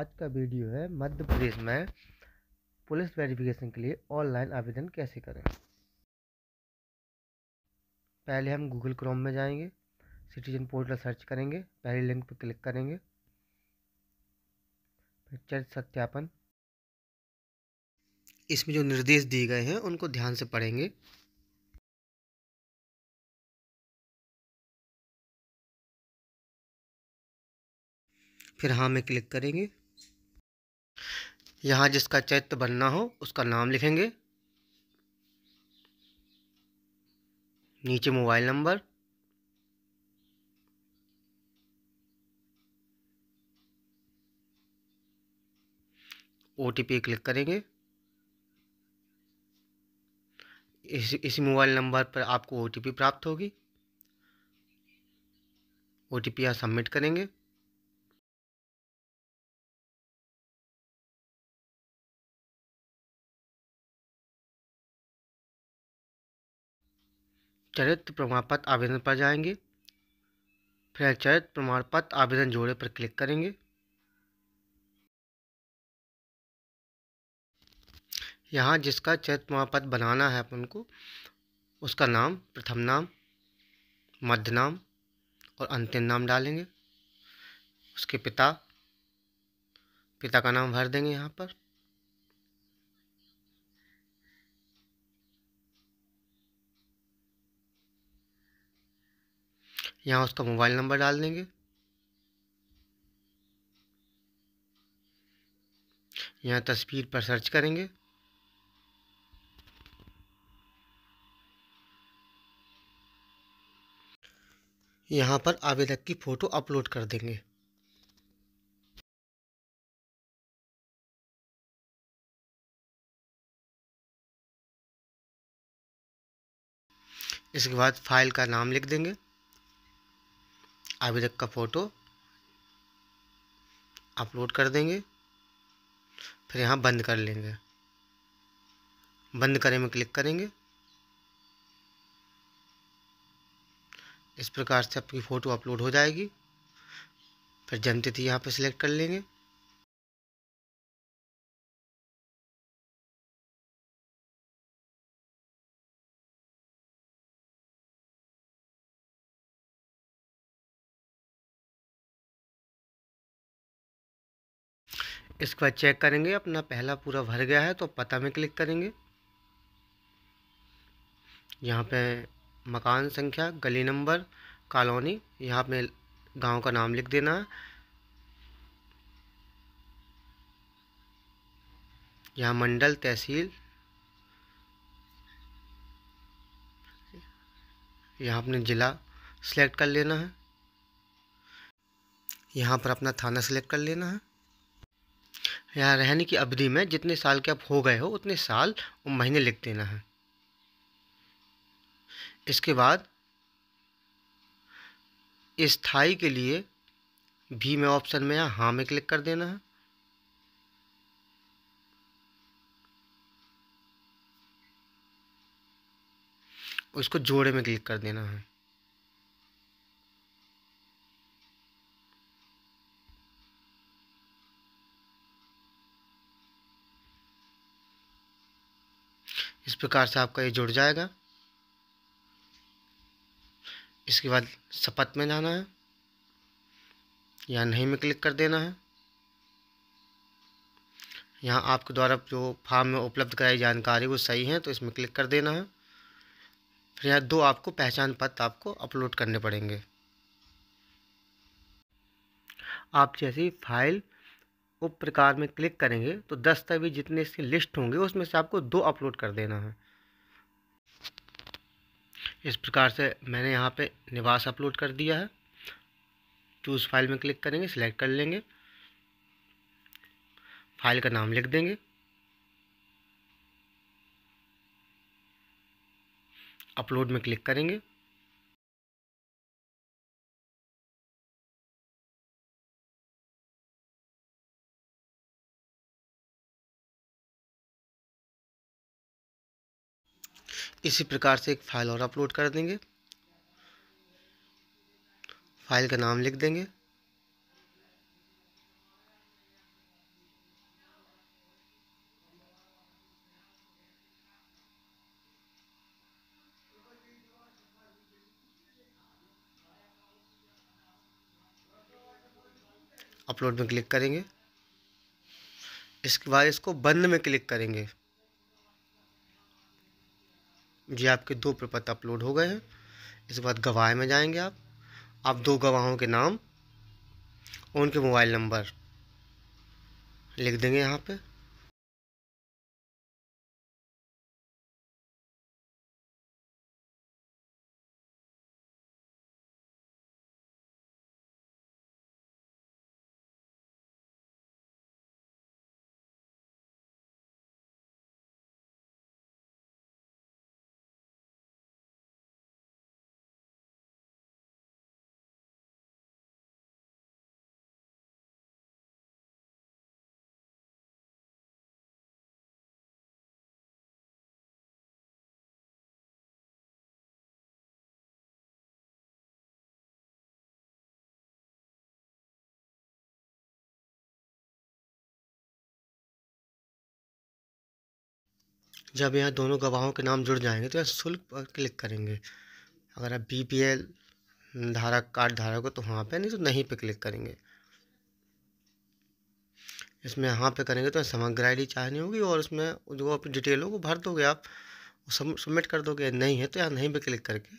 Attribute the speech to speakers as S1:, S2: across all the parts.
S1: आज का वीडियो है मध्य प्रदेश में पुलिस वेरिफिकेशन के लिए ऑनलाइन आवेदन कैसे करें पहले हम गूगल क्रोम में जाएंगे सिटीजन पोर्टल सर्च करेंगे पहले लिंक पर क्लिक करेंगे फिर चर्च सत्यापन इसमें जो निर्देश दिए गए हैं उनको ध्यान से पढ़ेंगे फिर हाँ में क्लिक करेंगे यहाँ जिसका चैत्य बनना हो उसका नाम लिखेंगे नीचे mobile number O T P click करेंगे इस इसी मोबाइल नंबर पर आपको ओ टी पी प्राप्त होगी ओ टी पी सबमिट करेंगे चरित्र प्रमाण पत्र आवेदन पर जाएंगे फिर चरित्र प्रमाण पत्र आवेदन जोड़े पर क्लिक करेंगे यहाँ जिसका चरित्र प्रमाण पत्र बनाना है अपन को उसका नाम प्रथम नाम मध्य नाम और अंतिम नाम डालेंगे उसके पिता पिता का नाम भर देंगे यहाँ पर यहाँ उसका मोबाइल नंबर डाल देंगे यहाँ तस्वीर पर सर्च करेंगे यहाँ पर आवेदक की फ़ोटो अपलोड कर देंगे इसके बाद फाइल का नाम लिख देंगे आवेदक का फ़ोटो अपलोड कर देंगे फिर यहाँ बंद कर लेंगे बंद करें में क्लिक करेंगे इस प्रकार से आपकी फ़ोटो अपलोड हो जाएगी फिर जनतिथि यहाँ पर सिलेक्ट कर लेंगे इसके बाद चेक करेंगे अपना पहला पूरा भर गया है तो पता में क्लिक करेंगे यहाँ पे मकान संख्या गली नंबर कॉलोनी यहाँ पे गांव का नाम लिख देना है यहाँ मंडल तहसील यहाँ अपने ज़िला सेलेक्ट कर लेना है यहाँ पर अपना थाना सेलेक्ट कर लेना है यहाँ रहने की अवधि में जितने साल के आप हो गए हो उतने साल और महीने लिख देना है इसके बाद स्थाई के लिए भी में ऑप्शन में यहाँ हाँ में क्लिक कर देना है उसको जोड़े में क्लिक कर देना है प्रकार से आपका ये जुड़ जाएगा इसके बाद शपथ में जाना है या नहीं में क्लिक कर देना है यहाँ आपके द्वारा जो फार्म में उपलब्ध कराई जानकारी वो सही है तो इसमें क्लिक कर देना है फिर यहाँ दो आपको पहचान पत्र आपको अपलोड करने पड़ेंगे आप जैसी फाइल उप प्रकार में क्लिक करेंगे तो दस्तावेज जितने इसकी लिस्ट होंगे उसमें से आपको दो अपलोड कर देना है इस प्रकार से मैंने यहाँ पे निवास अपलोड कर दिया है चूज़ तो फाइल में क्लिक करेंगे सिलेक्ट कर लेंगे फाइल का नाम लिख देंगे अपलोड में क्लिक करेंगे इसी प्रकार से एक फाइल और अपलोड कर देंगे फाइल का नाम लिख देंगे अपलोड में क्लिक करेंगे इसके बाद इसको बंद में क्लिक करेंगे जी आपके दो प्रपत्र अपलोड हो गए हैं इसके बाद गवाह में जाएंगे आप आप दो गवाहों के नाम और उनके मोबाइल नंबर लिख देंगे यहाँ पे जब यहाँ दोनों गवाहों के नाम जुड़ जाएंगे तो यहाँ शुल्क पर क्लिक करेंगे अगर आप बी पी एल धारा कार्ड धारक हो तो वहाँ पे नहीं तो नहीं पे क्लिक करेंगे इसमें यहाँ पे करेंगे तो समग्र आई डी चाहनी होगी और उसमें जो अपनी डिटेल हो वो भर दोगे आप सबमिट कर दोगे नहीं है तो यहाँ नहीं पे क्लिक करके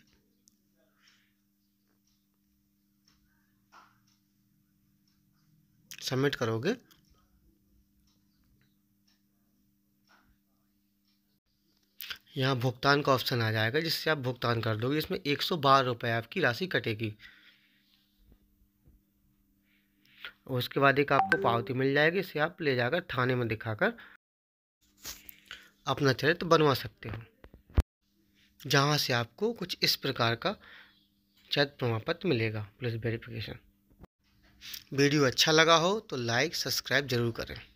S1: सबमिट करोगे यहाँ भुगतान का ऑप्शन आ जाएगा जिससे आप भुगतान कर दोगे इसमें एक सौ बारह रुपये आपकी राशि कटेगी उसके बाद एक आपको पावती मिल जाएगी इसे आप ले जाकर थाने में दिखाकर अपना चरित्र बनवा सकते हो जहाँ से आपको कुछ इस प्रकार का चरित्र प्रमाण पत्र मिलेगा पुलिस वेरिफिकेशन वीडियो अच्छा लगा हो तो लाइक सब्सक्राइब जरूर करें